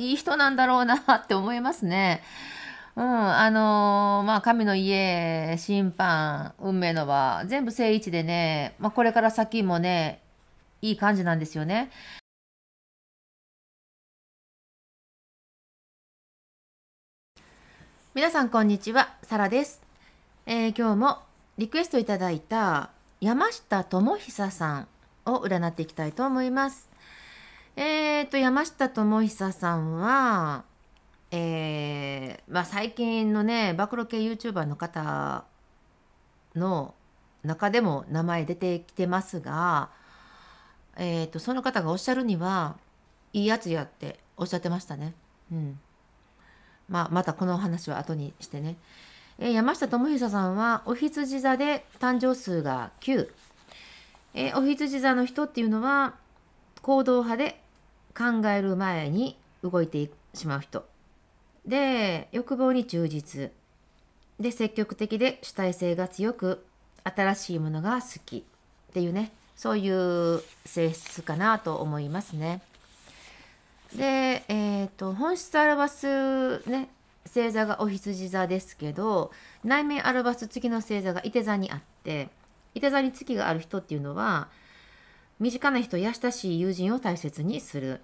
いい人なんだろうなって思いますね。うん、あのー、まあ、神の家、審判、運命の場、全部正位置でね、まあ、これから先もね、いい感じなんですよね。皆さんこんにちは、サラです。えー、今日もリクエストいただいた山下智久さんを占っていきたいと思います。えっ、ー、と、山下智久さんは、えー、まあ最近のね、暴露系 YouTuber の方の中でも名前出てきてますが、えっ、ー、と、その方がおっしゃるには、いいやつやっておっしゃってましたね。うん。まあ、またこの話は後にしてね。えー、山下智久さんは、お羊座で誕生数が9。えー、お羊座の人っていうのは、行動派で考える前に動いてしまう人で欲望に忠実で積極的で主体性が強く新しいものが好きっていうねそういう性質かなと思いますね。で、えーと、本質表す、ね、星座がお羊座ですけど内面表す月の星座がい手座にあってい手座に月がある人っていうのは身近な人や親しい友人を大切にする。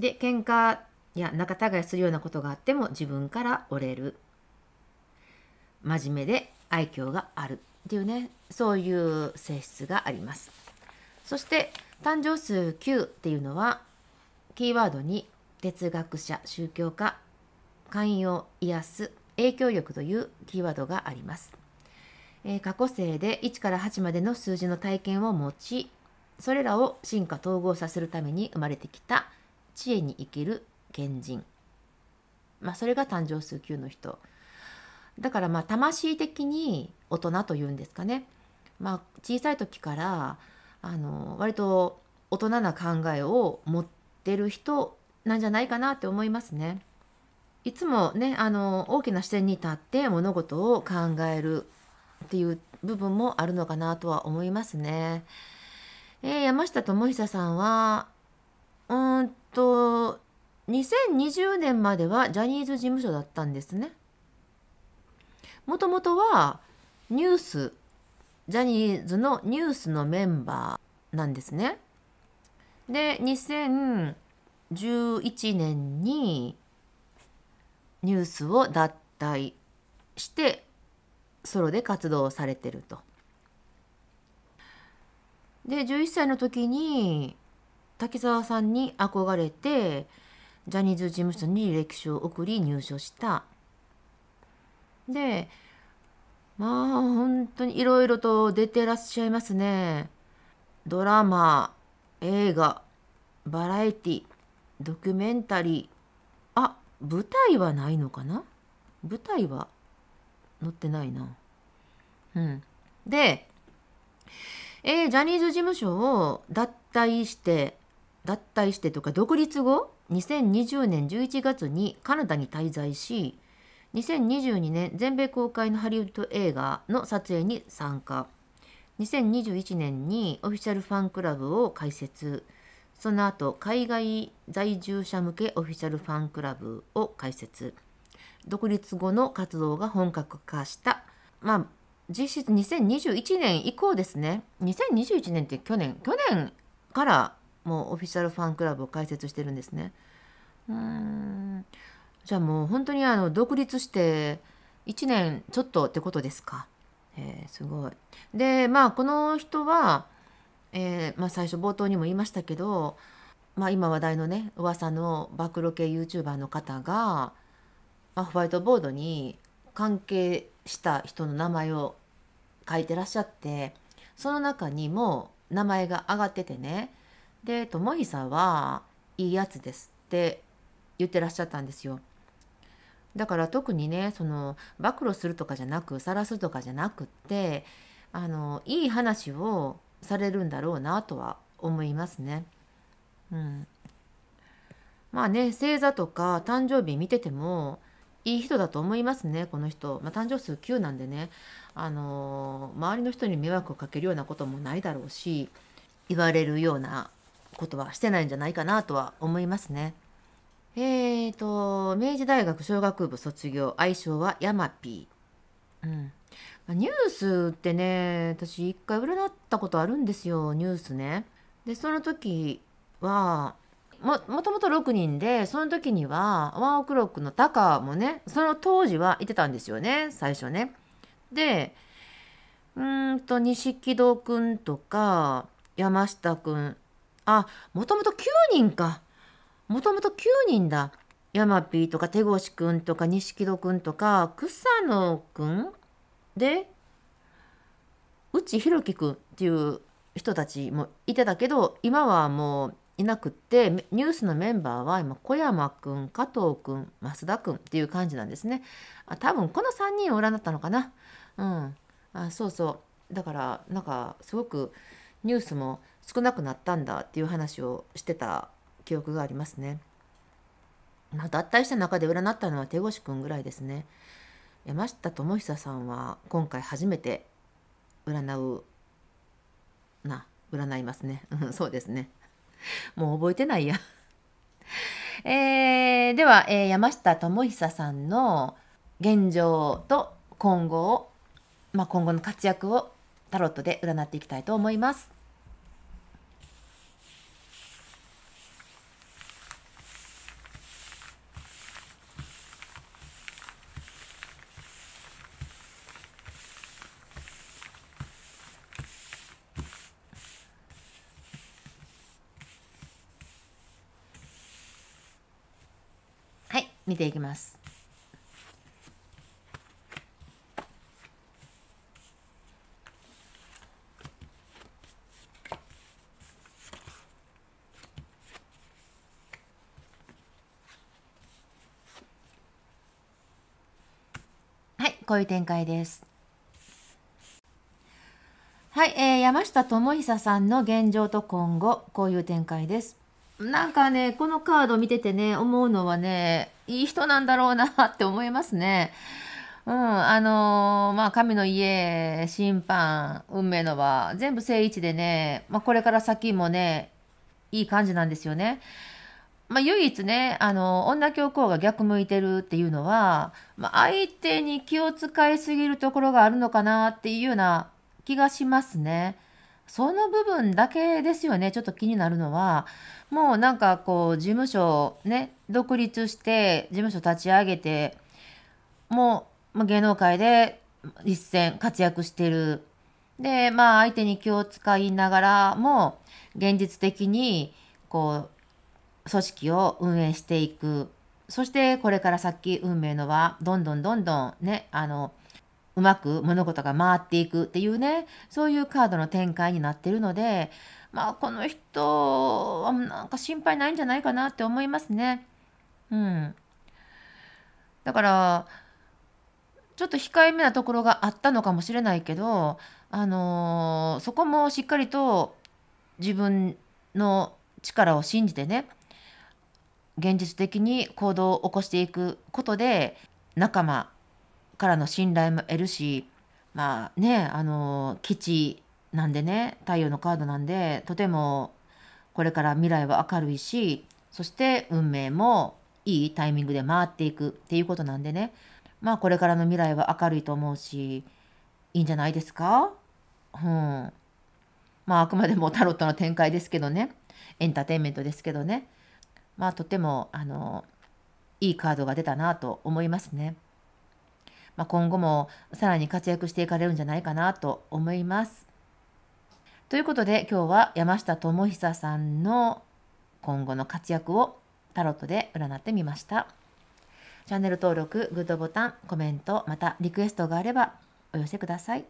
で、喧嘩や仲違いするようなことがあっても自分から折れる。真面目で愛嬌があるっていうね、そういう性質があります。そして、誕生数9っていうのは、キーワードに哲学者、宗教家、寛容、癒す、影響力というキーワードがあります。えー、過去生で1から8までの数字の体験を持ち、それらを進化統合させるために生まれてきた知恵に生きる賢人、まあ、それが誕生数級の人だからまあ魂的に大人というんですかね、まあ、小さい時からあの割と大人な考えを持ってる人なんじゃないかなって思いますね。いつもねあの大きな視点に立って物事を考えるっていう部分もあるのかなとは思いますね。えー、山下智久さんは、うんと、2020年まではジャニーズ事務所だったんですね。もともとはニュース、ジャニーズのニュースのメンバーなんですね。で、2011年にニュースを脱退してソロで活動されてると。で11歳の時に滝沢さんに憧れてジャニーズ事務所に履歴書を送り入所したでまあ本当にいろいろと出てらっしゃいますねドラマ映画バラエティドキュメンタリーあ舞台はないのかな舞台は載ってないなうんでえー、ジャニーズ事務所を脱退して、脱退してとか独立後、2020年11月にカナダに滞在し、2022年全米公開のハリウッド映画の撮影に参加。2021年にオフィシャルファンクラブを開設。その後、海外在住者向けオフィシャルファンクラブを開設。独立後の活動が本格化した。まあ、実質2021年以降ですね2021年って去年去年からもうオフィシャルファンクラブを開設してるんですねうんじゃあもう本当にあの独立して1年ちょっとってことですか、えー、すごいでまあこの人は、えー、まあ、最初冒頭にも言いましたけど、まあ、今話題のね噂の暴露系 YouTuber の方が、まあ、ホワイトボードに関係した人の名前を書いてらっしゃってその中にもう名前が挙がっててねでひ久はいいやつですって言ってらっしゃったんですよ。だから特にねその暴露するとかじゃなく晒すとかじゃなくってあのいい話をされるんだろうなとは思いますね。うん、まあね星座とか誕生日見ててもいい人だと思いますねこの人、まあ、誕生数9なんでね、あのー、周りの人に迷惑をかけるようなこともないだろうし言われるようなことはしてないんじゃないかなとは思いますね。えーと、明治大学商学部卒業、愛称はヤマピー。うん。ニュースってね、私一回占ったことあるんですよ、ニュースね。で、その時は、ももともと6人でその時にはワンオクロックのタカもねその当時はいてたんですよね最初ね。でうんと錦戸くんとか山下くんあもともと9人かもともと9人だ。ヤマピーとか手越くんとか錦戸くんとか草野くんで内弘樹くんっていう人たちもいてたけど今はもういなくってニュースのメンバーは今小山くん加藤くん増田くんっていう感じなんですねあ多分この3人を占ったのかなうんあそうそうだからなんかすごくニュースも少なくなったんだっていう話をしてた記憶がありますね、まあ、脱退した中で占ったのは手越くんぐらいですね山下智久さんは今回初めて占うな占いますねそうですね もう覚えてないや えー、では、えー、山下智久さんの現状と今後を、まあ、今後の活躍をタロットで占っていきたいと思います。見ていきます。はい、こういう展開です。はい、えー、山下智久さんの現状と今後、こういう展開です。なんかね、このカード見ててね、思うのはね、いい人なんだろうなって思いますね。うん、あのー、まあ、神の家、審判、運命の輪、全部正位置でね、まあ、これから先もね、いい感じなんですよね。まあ、唯一ね、あの、女教皇が逆向いてるっていうのは、まあ、相手に気を使いすぎるところがあるのかなっていうような気がしますね。その部分だけですよね、ちょっと気になるのは、もうなんかこう、事務所ね、独立して、事務所立ち上げて、もう芸能界で一戦活躍してる。で、まあ相手に気を使いながらも、現実的にこう、組織を運営していく。そしてこれから先運命のはどんどんどんどんね、あの、うまく物事が回っていくっていうねそういうカードの展開になってるのでまあこの人はなんか心配ないんじゃないかなって思いますね。うん、だからちょっと控えめなところがあったのかもしれないけど、あのー、そこもしっかりと自分の力を信じてね現実的に行動を起こしていくことで仲間からの信頼も得るしまあねあの基地なんでね太陽のカードなんでとてもこれから未来は明るいしそして運命もいいタイミングで回っていくっていうことなんでねまあこれからの未来は明るいと思うしいいんじゃないですかうんまああくまでもタロットの展開ですけどねエンターテインメントですけどねまあとてもあのいいカードが出たなと思いますね。まあ、今後もさらに活躍していかれるんじゃないかなと思います。ということで今日は山下智久さんの今後の活躍をタロットで占ってみました。チャンネル登録、グッドボタン、コメント、またリクエストがあればお寄せください。